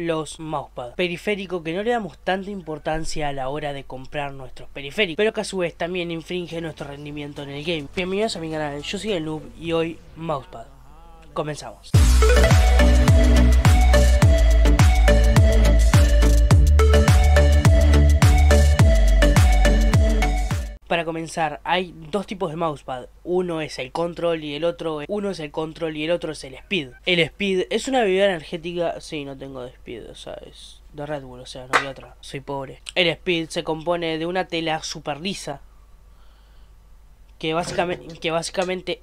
los mousepad periférico que no le damos tanta importancia a la hora de comprar nuestros periféricos, pero que a su vez también infringe nuestro rendimiento en el game. Bienvenidos a mi canal, yo soy el Noob y hoy mousepad. Comenzamos. comenzar, hay dos tipos de mousepad. Uno es el control y el otro uno es el control y el otro es el speed. El speed es una bebida energética, sí, no tengo de speed, o sea, es de Red Bull, o sea, no hay otra. Soy pobre. El speed se compone de una tela super lisa que básicamente que básicamente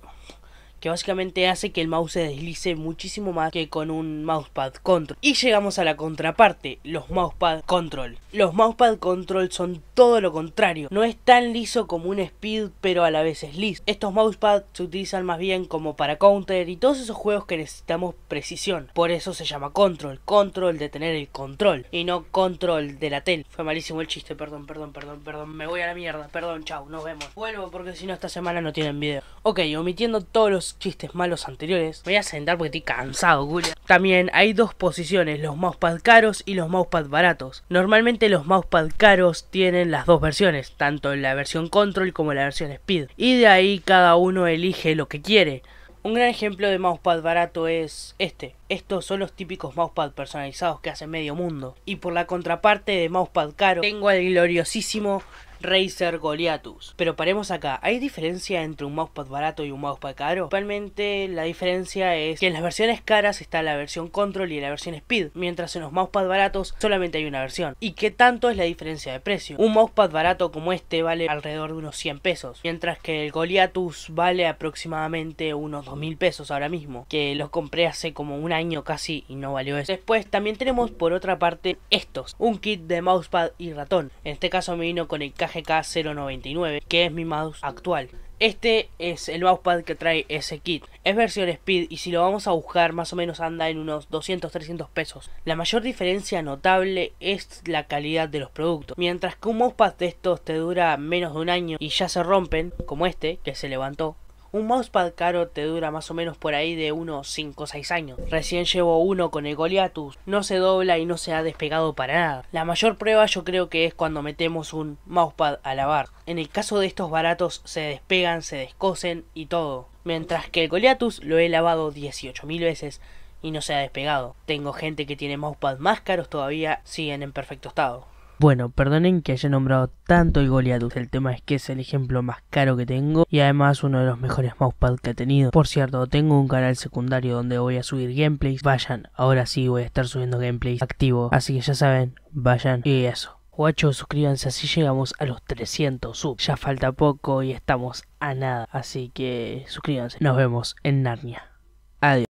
que básicamente hace que el mouse se deslice muchísimo más que con un mousepad control. Y llegamos a la contraparte, los mousepad control. Los mousepad control son todo lo contrario, no es tan liso como un speed pero a la vez es liso. Estos mousepad se utilizan más bien como para counter y todos esos juegos que necesitamos precisión, por eso se llama control, control de tener el control y no control de la tele. Fue malísimo el chiste, perdón, perdón, perdón, perdón, me voy a la mierda, perdón, chau, nos vemos. Vuelvo porque si no esta semana no tienen video. Ok, omitiendo todos los chistes malos anteriores. voy a sentar porque estoy cansado, También hay dos posiciones, los mousepad caros y los mousepad baratos. Normalmente los mousepad caros tienen las dos versiones, tanto la versión control como la versión speed. Y de ahí cada uno elige lo que quiere. Un gran ejemplo de mousepad barato es este. Estos son los típicos mousepad personalizados que hace medio mundo. Y por la contraparte de mousepad caro, tengo el gloriosísimo Razer Goliathus. Pero paremos acá, ¿hay diferencia entre un mousepad barato y un mousepad caro? Principalmente la diferencia es que en las versiones caras está la versión Control y la versión Speed, mientras en los mousepads baratos solamente hay una versión. ¿Y qué tanto es la diferencia de precio? Un mousepad barato como este vale alrededor de unos 100 pesos, mientras que el Goliathus vale aproximadamente unos 2000 pesos ahora mismo, que los compré hace como un año casi y no valió eso. Después también tenemos por otra parte estos, un kit de mousepad y ratón. En este caso me vino con el caja GK099, que es mi mouse actual. Este es el mousepad que trae ese kit. Es versión Speed y si lo vamos a buscar más o menos anda en unos 200-300 pesos. La mayor diferencia notable es la calidad de los productos. Mientras que un mousepad de estos te dura menos de un año y ya se rompen, como este que se levantó, un mousepad caro te dura más o menos por ahí de unos 5 o 6 años. Recién llevo uno con el Goliathus, no se dobla y no se ha despegado para nada. La mayor prueba yo creo que es cuando metemos un mousepad a lavar. En el caso de estos baratos se despegan, se descosen y todo. Mientras que el Goliathus lo he lavado 18.000 veces y no se ha despegado. Tengo gente que tiene mousepads más caros todavía, siguen en perfecto estado. Bueno, perdonen que haya nombrado tanto el el tema es que es el ejemplo más caro que tengo y además uno de los mejores mousepad que he tenido. Por cierto, tengo un canal secundario donde voy a subir gameplays, vayan, ahora sí voy a estar subiendo gameplays activo, así que ya saben, vayan y eso. Guachos, suscríbanse así llegamos a los 300 subs. Ya falta poco y estamos a nada, así que suscríbanse. Nos vemos en Narnia. Adiós.